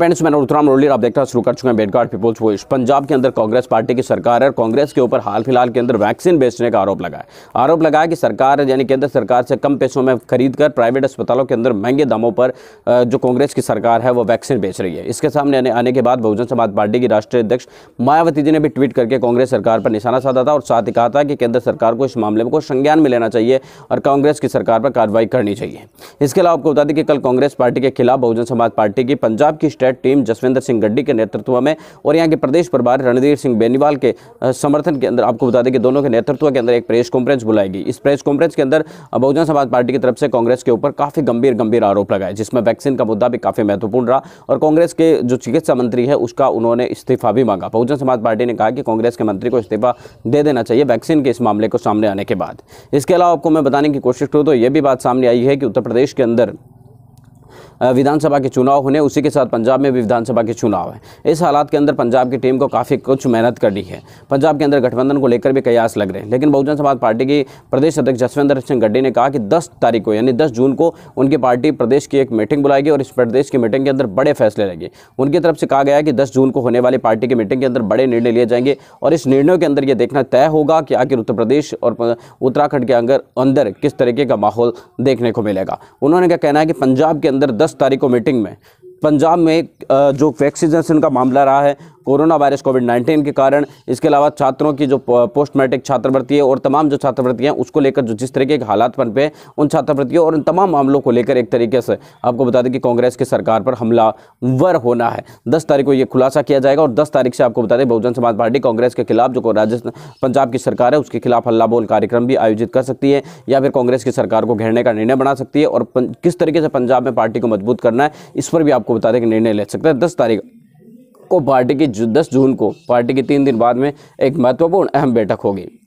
friends मैं उत्तराम रोलियर आप देखना शुरू कर चुके हैं बेडगार्ड पीपल्स वॉइस पंजाब के अंदर कांग्रेस पार्टी की सरकार है और कांग्रेस के ऊपर हाल फिलहाल के अंदर वैक्सीन बेचने का आरोप लगा है आरोप लगा है कि सरकार यानी केंद्र सरकार से कम पैसों में खरीद कर प्राइवेट अस्पतालों के अंदर महंगे दामों पर जो कांग्रेस की सरकार है वो वैक्सीन बेच रही है इसके सामने आने के बाद बहुजन समाज पार्टी की राष्ट्रीय अध्यक्ष मायावती जी ने भी ट्वीट करके कांग्रेस सरकार पर निशाना साधा था और साथ ही कहा था कि केंद्र सरकार को इस मामले में कोई संज्ञान में लेना चाहिए और कांग्रेस की सरकार पर कार्रवाई करनी चाहिए इसके अलावा आपको बता दें कि कल कांग्रेस पार्टी के खिलाफ बहुजन समाज पार्टी की पंजाब की स्टेट टीम जसविंदर सिंह गड्डी के नेतृत्व में और यहाँ के प्रदेश प्रभारी रणधीर सिंह बेनीवाल के समर्थन के अंदर आपको बता दें कि दोनों के नेतृत्व के अंदर एक प्रेस कॉन्फ्रेंस बुलाएगी इस प्रेस कॉन्फ्रेंस के अंदर बहुजन समाज पार्टी की तरफ से कांग्रेस के ऊपर काफ़ी गंभीर गंभीर आरोप लगाए जिसमें वैक्सीन का मुद्दा भी काफ़ी महत्वपूर्ण रहा और कांग्रेस के जो चिकित्सा मंत्री है उसका उन्होंने इस्तीफा भी मांगा बहुजन समाज पार्टी ने कहा कि कांग्रेस के मंत्री को इस्तीफा दे देना चाहिए वैक्सीन के इस मामले को सामने आने के बाद इसके अलावा आपको मैं बताने की कोशिश करूँ तो यह भी बात सामने आई है कि उत्तर प्रदेश के अंदर विधानसभा के चुनाव होने उसी के साथ पंजाब में भी विधानसभा के चुनाव है इस हालात के अंदर पंजाब की टीम को काफ़ी कुछ मेहनत करनी है पंजाब के अंदर गठबंधन को लेकर भी कयास लग रहे हैं लेकिन बहुजन समाज पार्टी की प्रदेश अध्यक्ष जसविंदर सिंह गड्डी ने कहा कि दस तारीख को यानी दस जून को उनकी पार्टी प्रदेश की एक मीटिंग बुलाएगी और इस प्रदेश की मीटिंग के अंदर बड़े फैसले लेंगे उनकी तरफ से कहा गया कि दस जून को होने वाली पार्टी की मीटिंग के अंदर बड़े निर्णय लिए जाएंगे और इस निर्णयों के अंदर यह देखना तय होगा कि आखिर उत्तर प्रदेश और उत्तराखंड के अंदर अंदर किस तरीके का माहौल देखने को मिलेगा उन्होंने क्या कहना है कि पंजाब के अंदर दस तारीख को मीटिंग में पंजाब में जो वैक्सीनेशन का मामला रहा है कोरोना वायरस कोविड 19 के कारण इसके अलावा छात्रों की जो पोस्ट मैट्रिक छात्रवृत्ति है और तमाम जो छात्रवृत्ति हैं उसको लेकर जो जिस तरीके के हालात बन पे उन छात्रवृत्तियों और उन तमाम मामलों को लेकर एक तरीके से आपको बता दें कि कांग्रेस की सरकार पर हमलावर होना है दस तारीख को ये खुलासा किया जाएगा और दस तारीख से आपको बता दें बहुजन समाज पार्टी कांग्रेस के खिलाफ जो राजस्थान पंजाब की सरकार है उसके खिलाफ हल्ला बोल कार्यक्रम भी आयोजित कर सकती है या फिर कांग्रेस की सरकार को घेरने का निर्णय बना सकती है और किस तरीके से पंजाब में पार्टी को मजबूत करना है इस पर भी आप आपको बता दें कि निर्णय ले सकता है दस तारीख को पार्टी की दस जून को पार्टी के तीन दिन बाद में एक महत्वपूर्ण अहम बैठक होगी